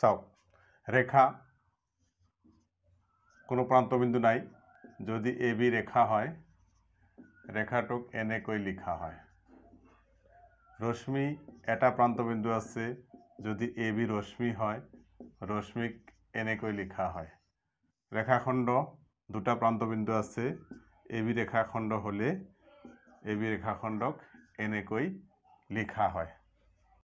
Sao রেখা কোনো প্রান্তবিন্দু নাই যদি এ বি রেখা হয় রেখাটক এনে কই লিখা হয় রশ্মি এটা প্রান্তবিন্দু আছে যদি এ বি রশ্মি হয় রশ্মিক এনেকৈ লিখা হয় রেখাখণ্ড দুটা প্রান্তবিন্দু আছে এ বি রেখাখণ্ড হলে এ বি রেখাখণ্ডক এনেকৈ লিখা হয়